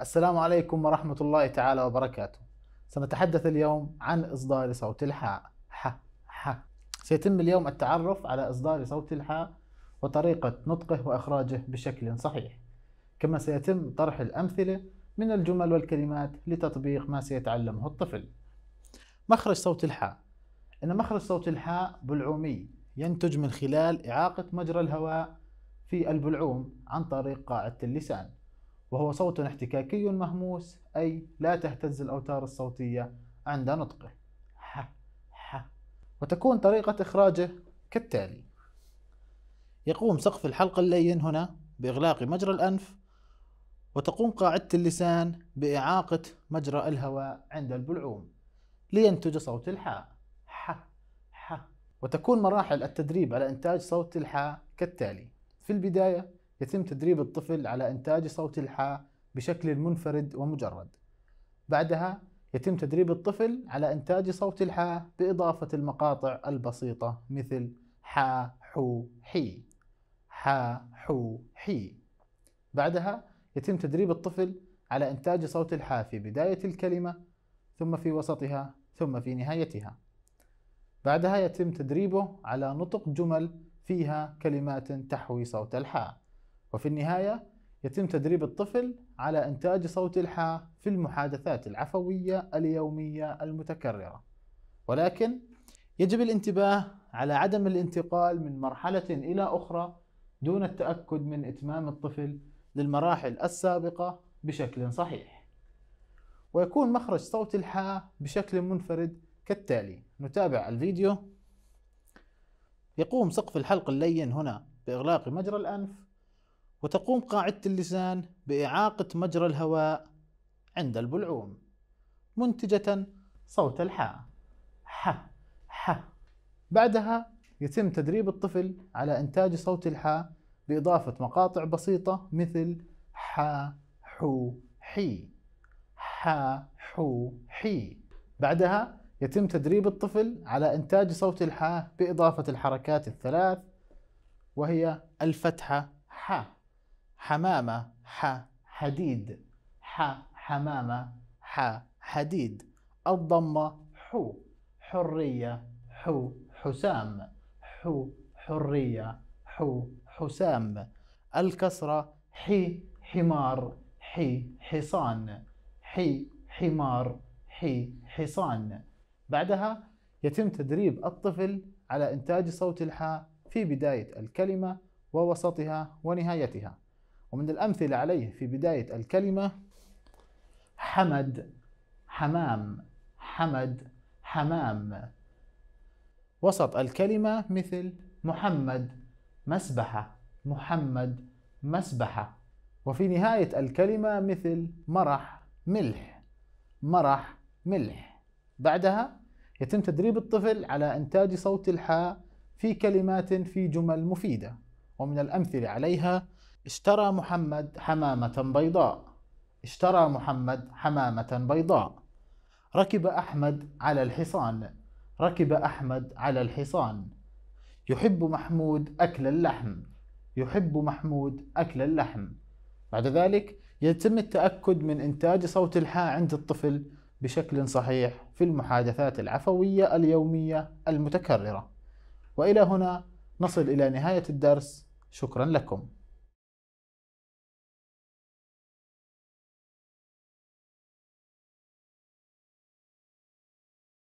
السلام عليكم ورحمة الله تعالى وبركاته سنتحدث اليوم عن إصدار صوت الحاء ح ح سيتم اليوم التعرف على إصدار صوت الحاء وطريقة نطقه وإخراجه بشكل صحيح كما سيتم طرح الأمثلة من الجمل والكلمات لتطبيق ما سيتعلمه الطفل مخرج صوت الحاء إن مخرج صوت الحاء بلعومي ينتج من خلال إعاقة مجرى الهواء في البلعوم عن طريق قاعدة اللسان وهو صوت احتكاكي مهموس أي لا تهتز الأوتار الصوتية عند نطقه ح ح وتكون طريقة إخراجه كالتالي يقوم سقف الحلق اللين هنا بإغلاق مجرى الأنف وتقوم قاعدة اللسان بإعاقة مجرى الهواء عند البلعوم لينتج صوت الحاء ح ح وتكون مراحل التدريب على إنتاج صوت الحاء كالتالي في البداية يتم تدريب الطفل على إنتاج صوت الحاء بشكل منفرد ومجرد بعدها يتم تدريب الطفل على إنتاج صوت الحاء بإضافة المقاطع البسيطة مثل حا حو حي حا حو حي بعدها يتم تدريب الطفل على إنتاج صوت الحاء في بداية الكلمة ثم في وسطها ثم في نهايتها بعدها يتم تدريبه على نطق جمل فيها كلمات تحوي صوت الحاء وفي النهاية يتم تدريب الطفل على إنتاج صوت الحاء في المحادثات العفوية اليومية المتكررة ولكن يجب الانتباه على عدم الانتقال من مرحلة إلى أخرى دون التأكد من إتمام الطفل للمراحل السابقة بشكل صحيح ويكون مخرج صوت الحاء بشكل منفرد كالتالي نتابع الفيديو يقوم سقف الحلق اللين هنا بإغلاق مجرى الأنف وتقوم قاعدة اللسان بإعاقة مجرى الهواء عند البلعوم منتجة صوت الحاء ح ح بعدها يتم تدريب الطفل على إنتاج صوت الحاء بإضافة مقاطع بسيطة مثل حا حو حي حا حو حي بعدها يتم تدريب الطفل على إنتاج صوت الحاء بإضافة الحركات الثلاث وهي الفتحة حا حمامة ح حديد ح حمامة ح حديد الضمة حو حرية حو حسام حو حرية حو حسام الكسرة حي حمار حي حصان حي حمار حي حصان بعدها يتم تدريب الطفل على إنتاج صوت الحاء في بداية الكلمة ووسطها ونهايتها ومن الأمثلة عليه في بداية الكلمة حمد حمام حمد حمام وسط الكلمة مثل محمد مسبحة محمد مسبحة وفي نهاية الكلمة مثل مرح ملح مرح ملح بعدها يتم تدريب الطفل على إنتاج صوت الحاء في كلمات في جمل مفيده ومن الأمثلة عليها اشترى محمد حمامة بيضاء اشترى محمد حمامة بيضاء ركب أحمد على الحصان ركب أحمد على الحصان يحب محمود أكل اللحم يحب محمود أكل اللحم بعد ذلك يتم التأكد من إنتاج صوت الحاء عند الطفل بشكل صحيح في المحادثات العفوية اليومية المتكررة وإلى هنا نصل إلى نهاية الدرس شكرا لكم